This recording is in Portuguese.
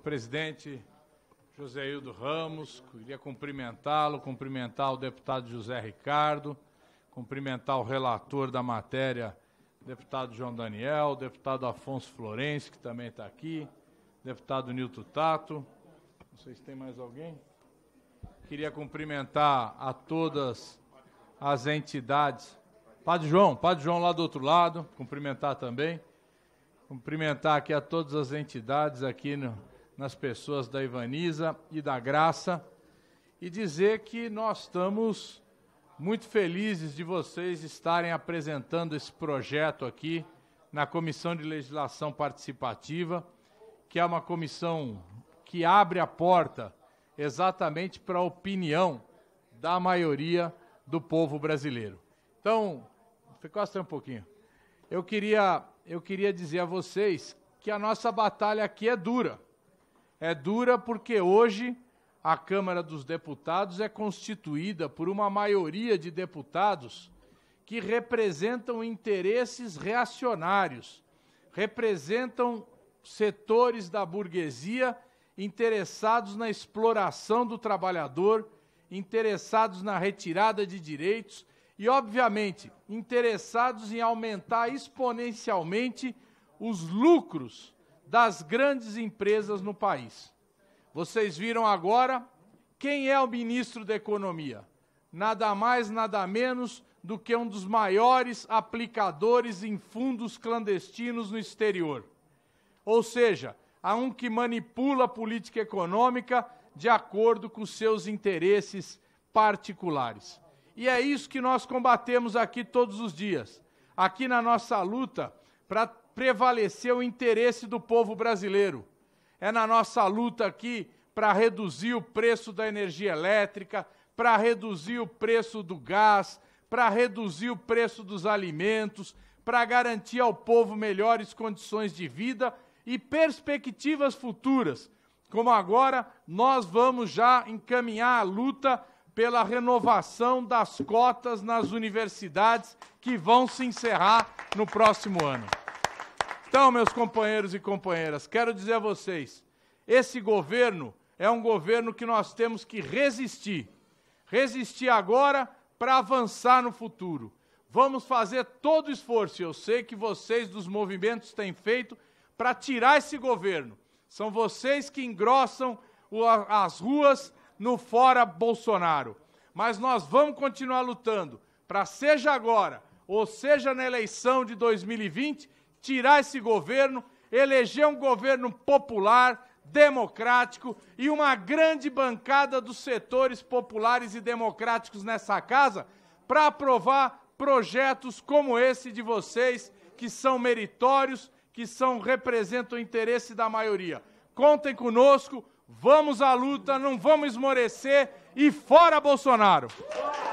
presidente José Hildo Ramos, queria cumprimentá-lo, cumprimentar o deputado José Ricardo, cumprimentar o relator da matéria, deputado João Daniel, deputado Afonso Florencio, que também está aqui, deputado Nilton Tato. Não sei se tem mais alguém. Queria cumprimentar a todas as entidades. Padre João, Padre João lá do outro lado, cumprimentar também. Cumprimentar aqui a todas as entidades aqui no, nas pessoas da Ivaniza e da Graça e dizer que nós estamos muito felizes de vocês estarem apresentando esse projeto aqui na Comissão de Legislação Participativa, que é uma comissão que abre a porta exatamente para a opinião da maioria do povo brasileiro. Então, costa um pouquinho. Eu queria, eu queria dizer a vocês que a nossa batalha aqui é dura é dura porque hoje a Câmara dos Deputados é constituída por uma maioria de deputados que representam interesses reacionários, representam setores da burguesia interessados na exploração do trabalhador, interessados na retirada de direitos e, obviamente, interessados em aumentar exponencialmente os lucros das grandes empresas no país. Vocês viram agora quem é o ministro da Economia? Nada mais, nada menos do que um dos maiores aplicadores em fundos clandestinos no exterior. Ou seja, a um que manipula a política econômica de acordo com seus interesses particulares. E é isso que nós combatemos aqui todos os dias. Aqui na nossa luta para prevaleceu o interesse do povo brasileiro. É na nossa luta aqui para reduzir o preço da energia elétrica, para reduzir o preço do gás, para reduzir o preço dos alimentos, para garantir ao povo melhores condições de vida e perspectivas futuras. Como agora, nós vamos já encaminhar a luta pela renovação das cotas nas universidades que vão se encerrar no próximo ano. Então, meus companheiros e companheiras, quero dizer a vocês: esse governo é um governo que nós temos que resistir. Resistir agora para avançar no futuro. Vamos fazer todo o esforço, eu sei que vocês dos movimentos têm feito, para tirar esse governo. São vocês que engrossam o, as ruas no fora Bolsonaro. Mas nós vamos continuar lutando para, seja agora ou seja na eleição de 2020, tirar esse governo, eleger um governo popular, democrático e uma grande bancada dos setores populares e democráticos nessa casa para aprovar projetos como esse de vocês, que são meritórios, que são representam o interesse da maioria. Contem conosco, vamos à luta, não vamos esmorecer e fora Bolsonaro.